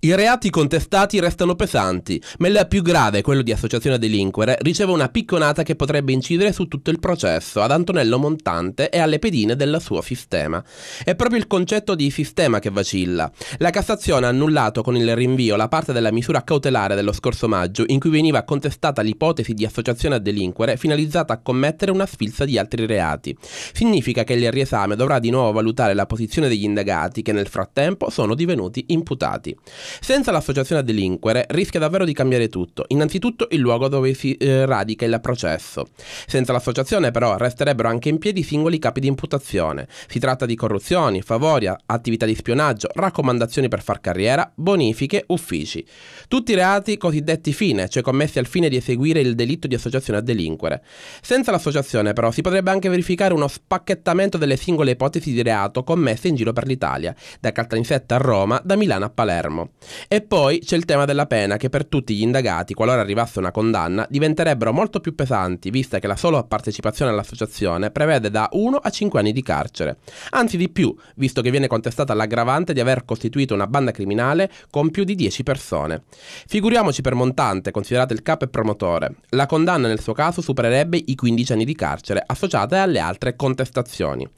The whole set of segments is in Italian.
I reati contestati restano pesanti, ma il più grave, quello di associazione a delinquere, riceve una picconata che potrebbe incidere su tutto il processo, ad Antonello Montante e alle pedine del suo sistema. È proprio il concetto di sistema che vacilla. La Cassazione ha annullato con il rinvio la parte della misura cautelare dello scorso maggio in cui veniva contestata l'ipotesi di associazione a delinquere finalizzata a commettere una sfilza di altri reati. Significa che il riesame dovrà di nuovo valutare la posizione degli indagati che nel frattempo sono divenuti imputati. Senza l'associazione a delinquere rischia davvero di cambiare tutto, innanzitutto il luogo dove si eh, radica il processo. Senza l'associazione però resterebbero anche in piedi singoli capi di imputazione. Si tratta di corruzioni, favori, attività di spionaggio, raccomandazioni per far carriera, bonifiche, uffici. Tutti reati cosiddetti fine, cioè commessi al fine di eseguire il delitto di associazione a delinquere. Senza l'associazione però si potrebbe anche verificare uno spacchettamento delle singole ipotesi di reato commesse in giro per l'Italia, da Caltanissetta a Roma, da Milano a Palermo. E poi c'è il tema della pena che per tutti gli indagati, qualora arrivasse una condanna, diventerebbero molto più pesanti, vista che la sola partecipazione all'associazione prevede da 1 a 5 anni di carcere. Anzi di più, visto che viene contestata l'aggravante di aver costituito una banda criminale con più di 10 persone. Figuriamoci per Montante, considerato il capo e promotore. La condanna nel suo caso supererebbe i 15 anni di carcere, associate alle altre contestazioni.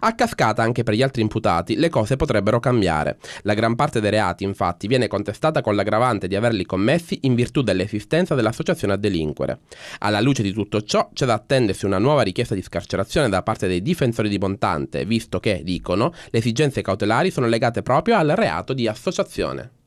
A cascata anche per gli altri imputati, le cose potrebbero cambiare. La gran parte dei reati, infatti, viene contestata con l'aggravante di averli commessi in virtù dell'esistenza dell'associazione a delinquere. Alla luce di tutto ciò, c'è da attendersi una nuova richiesta di scarcerazione da parte dei difensori di Montante, visto che, dicono, le esigenze cautelari sono legate proprio al reato di associazione.